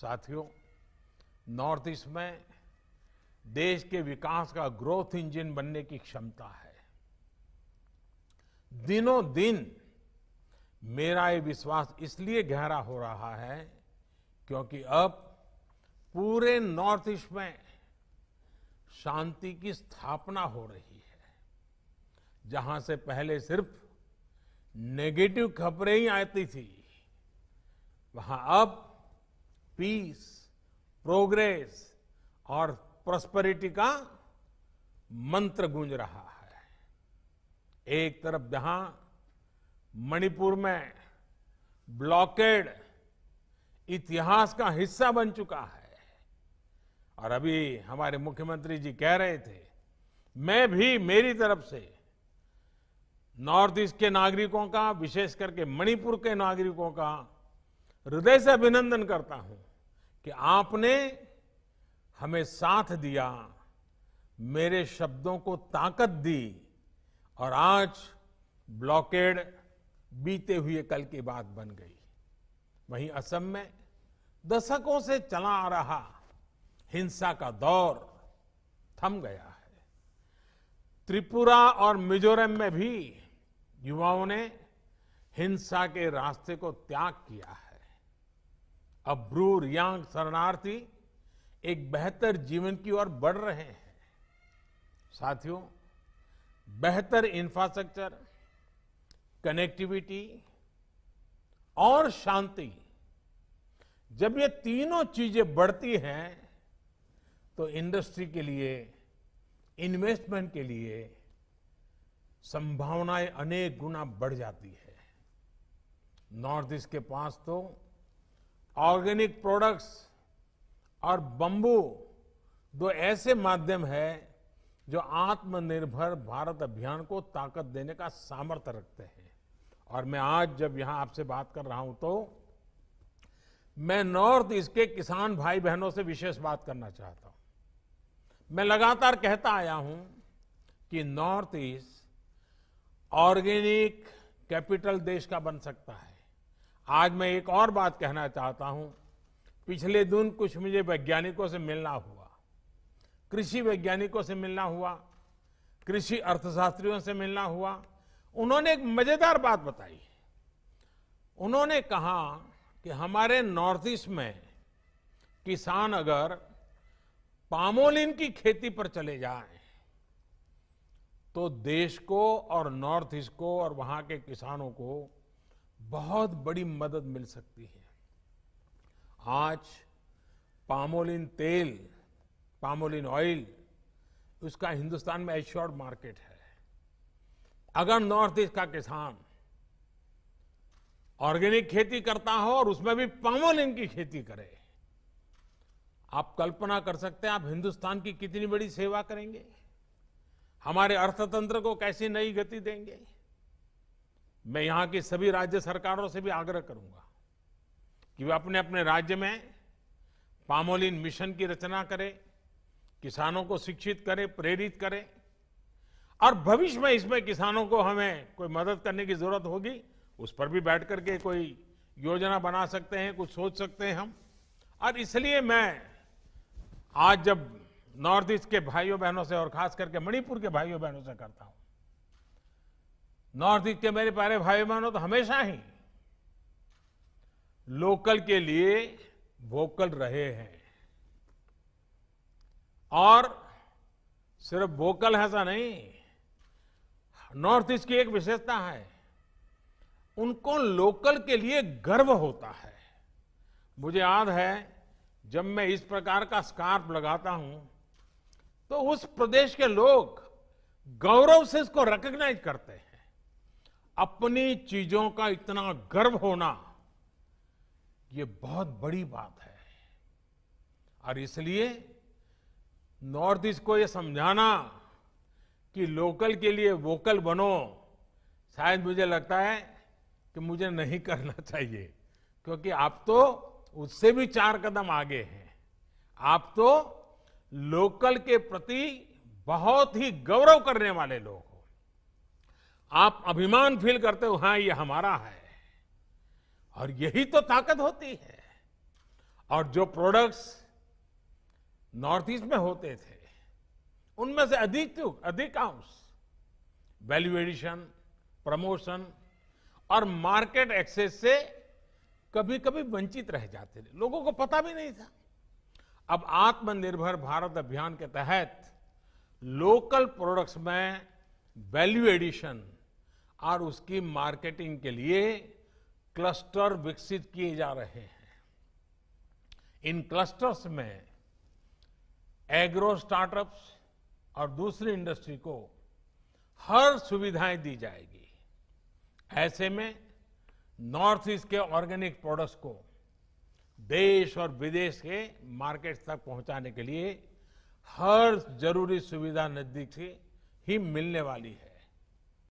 साथियों north east में देश के विकास का ग्रोथ इंजन बनने की क्षमता है दिनों दिन मेरा ये विश्वास इसलिए गहरा हो रहा है क्योंकि अब पूरे नॉर्थ ईस्ट में शांति की स्थापना हो रही है जहां से पहले सिर्फ नेगेटिव खबरें ही आती थी वहां अब पीस प्रोग्रेस और प्रॉस्पेरिटी का मंत्र गूंज रहा है एक तरफ जहां मणिपुर में ब्लॉकेड इतिहास का हिस्सा बन चुका है और अभी हमारे मुख्यमंत्री जी कह रहे थे मैं भी मेरी तरफ से नॉर्थ ईस्ट के नागरिकों का विशेष करके मणिपुर के नागरिकों का हृदय से अभिनंदन करता हूं कि आपने हमें साथ दिया मेरे शब्दों को ताकत दी और आज ब्लॉकेड बीते हुए कल की बात बन गई वहीं असम में दशकों से चला आ रहा हिंसा का दौर थम गया है त्रिपुरा और मिजोरम में भी युवाओं ने हिंसा के रास्ते को त्याग किया है अब ब्रू रियांग शरणार्थी एक बेहतर जीवन की ओर बढ़ रहे हैं साथियों बेहतर इंफ्रास्ट्रक्चर कनेक्टिविटी और शांति जब ये तीनों चीजें बढ़ती हैं तो इंडस्ट्री के लिए इन्वेस्टमेंट के लिए संभावनाएं अनेक गुना बढ़ जाती है नॉर्थ ईस्ट के पास तो ऑर्गेनिक प्रोडक्ट्स और बम्बू दो ऐसे माध्यम है जो आत्मनिर्भर भारत अभियान को ताकत देने का सामर्थ्य रखते हैं और मैं आज जब यहां आपसे बात कर रहा हूं तो मैं नॉर्थ ईस्ट के किसान भाई बहनों से विशेष बात करना चाहता हूं मैं लगातार कहता आया हूं कि नॉर्थ ईस्ट ऑर्गेनिक कैपिटल देश का बन सकता है आज मैं एक और बात कहना चाहता हूं पिछले दिन कुछ मुझे वैज्ञानिकों से मिलना हुआ कृषि वैज्ञानिकों से मिलना हुआ कृषि अर्थशास्त्रियों से मिलना हुआ उन्होंने एक मजेदार बात बताई उन्होंने कहा कि हमारे नॉर्थ ईस्ट में किसान अगर पामोलिन की खेती पर चले जाए तो देश को और नॉर्थ ईस्ट को और वहां के किसानों को बहुत बड़ी मदद मिल सकती है आज पामोलिन तेल पामोलिन ऑयल उसका हिंदुस्तान में एश्योर्ड मार्केट है अगर नॉर्थ ईस्ट का किसान ऑर्गेनिक खेती करता हो और उसमें भी पामोलिन की खेती करे आप कल्पना कर सकते हैं आप हिंदुस्तान की कितनी बड़ी सेवा करेंगे हमारे अर्थतंत्र को कैसी नई गति देंगे मैं यहां की सभी राज्य सरकारों से भी आग्रह करूंगा कि वे अपने अपने राज्य में पामोलिन मिशन की रचना करें किसानों को शिक्षित करें प्रेरित करें और भविष्य में इसमें किसानों को हमें कोई मदद करने की जरूरत होगी उस पर भी बैठ करके कोई योजना बना सकते हैं कुछ सोच सकते हैं हम और इसलिए मैं आज जब नॉर्थ ईस्ट के भाइयों बहनों से और खास करके मणिपुर के भाइयों बहनों से करता हूं नॉर्थ ईस्ट के मेरे प्यारे भाई बहनों तो हमेशा ही लोकल के लिए वोकल रहे हैं और सिर्फ वोकल है ऐसा नहीं नॉर्थ ईस्ट की एक विशेषता है उनको लोकल के लिए गर्व होता है मुझे याद है जब मैं इस प्रकार का स्कार्फ लगाता हूं तो उस प्रदेश के लोग गौरव से इसको रिकग्नाइज करते हैं अपनी चीजों का इतना गर्व होना ये बहुत बड़ी बात है और इसलिए नॉर्थ ईस्ट को ये समझाना कि लोकल के लिए वोकल बनो शायद मुझे लगता है कि मुझे नहीं करना चाहिए क्योंकि आप तो उससे भी चार कदम आगे हैं आप तो लोकल के प्रति बहुत ही गौरव करने वाले लोग हो आप अभिमान फील करते हो हाँ ये हमारा है और यही तो ताकत होती है और जो प्रोडक्ट्स नॉर्थ ईस्ट में होते थे उनमें से अधिक अधिकांश वैल्यू एडिशन प्रमोशन और मार्केट एक्सेस से कभी कभी वंचित रह जाते थे लोगों को पता भी नहीं था अब आत्मनिर्भर भारत अभियान के तहत लोकल प्रोडक्ट्स में वैल्यू एडिशन और उसकी मार्केटिंग के लिए क्लस्टर विकसित किए जा रहे हैं इन क्लस्टर्स में एग्रो स्टार्टअप्स और दूसरी इंडस्ट्री को हर सुविधाएं दी जाएगी ऐसे में नॉर्थ ईस्ट के ऑर्गेनिक प्रोडक्ट्स को देश और विदेश के मार्केट तक पहुंचाने के लिए हर जरूरी सुविधा नजदीक से ही मिलने वाली है